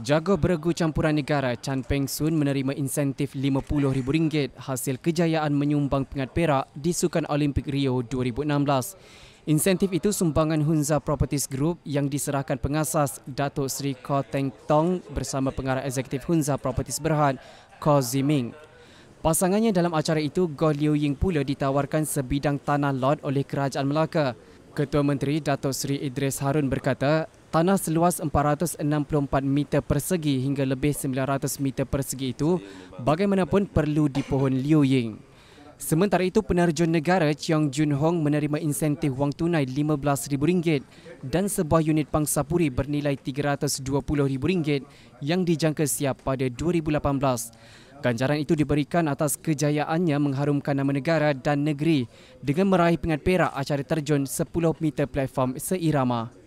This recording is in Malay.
Jago Beregu Campuran Negara Chan Peng Sun menerima insentif RM50,000 hasil kejayaan menyumbang pingat perak di Sukan Olimpik Rio 2016. Insentif itu sumbangan Hunza Properties Group yang diserahkan pengasas Datuk Sri Ko Teng Tong bersama pengarah eksekutif Hunza Properties Berhad, Ko Ziming. Pasangannya dalam acara itu, Go Liu Ying pula ditawarkan sebidang tanah lot oleh Kerajaan Melaka. Ketua Menteri Datuk Seri Idris Harun berkata, tanah seluas 464 meter persegi hingga lebih 900 meter persegi itu bagaimanapun perlu di pohon Liu Ying. Sementara itu, penerjun negara Chiang Jun Hong menerima insentif wang tunai RM15,000 dan sebuah unit pangsa puri bernilai RM320,000 yang dijangka siap pada 2018. Ganjaran itu diberikan atas kejayaannya mengharumkan nama negara dan negeri dengan meraih pengat perak acara terjun 10 meter platform seirama.